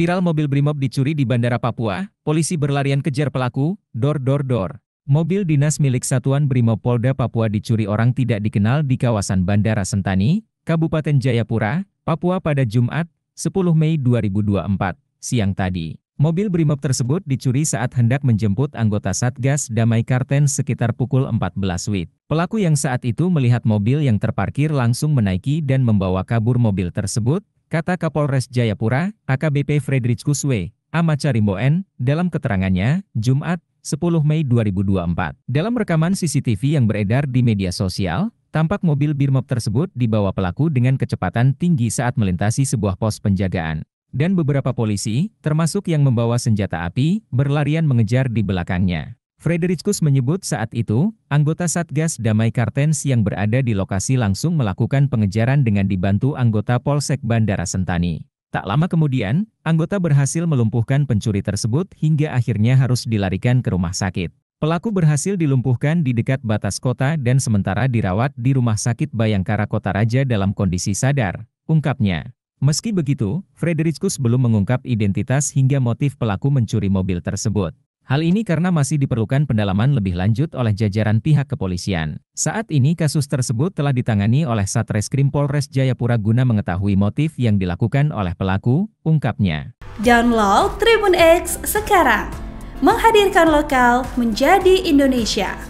Viral mobil Brimob dicuri di Bandara Papua, polisi berlarian kejar pelaku, dor dor dor. Mobil dinas milik Satuan Brimob Polda Papua dicuri orang tidak dikenal di kawasan Bandara Sentani, Kabupaten Jayapura, Papua pada Jumat, 10 Mei 2024, siang tadi. Mobil Brimob tersebut dicuri saat hendak menjemput anggota Satgas Damai Karten sekitar pukul 14 WIB. Pelaku yang saat itu melihat mobil yang terparkir langsung menaiki dan membawa kabur mobil tersebut, kata Kapolres Jayapura, AKBP Frederick Kuswe, Amacarimboen, dalam keterangannya, Jumat, 10 Mei 2024. Dalam rekaman CCTV yang beredar di media sosial, tampak mobil Birmob tersebut dibawa pelaku dengan kecepatan tinggi saat melintasi sebuah pos penjagaan. Dan beberapa polisi, termasuk yang membawa senjata api, berlarian mengejar di belakangnya. Frederickus menyebut saat itu, anggota Satgas Damai Kartens yang berada di lokasi langsung melakukan pengejaran dengan dibantu anggota Polsek Bandara Sentani. Tak lama kemudian, anggota berhasil melumpuhkan pencuri tersebut hingga akhirnya harus dilarikan ke rumah sakit. Pelaku berhasil dilumpuhkan di dekat batas kota dan sementara dirawat di Rumah Sakit Bayangkara Kota Raja dalam kondisi sadar, ungkapnya. Meski begitu, Frederickus belum mengungkap identitas hingga motif pelaku mencuri mobil tersebut. Hal ini karena masih diperlukan pendalaman lebih lanjut oleh jajaran pihak kepolisian. Saat ini kasus tersebut telah ditangani oleh Satreskrim Polres Jayapura guna mengetahui motif yang dilakukan oleh pelaku, ungkapnya. Download Tribun X sekarang. Menghadirkan lokal menjadi Indonesia.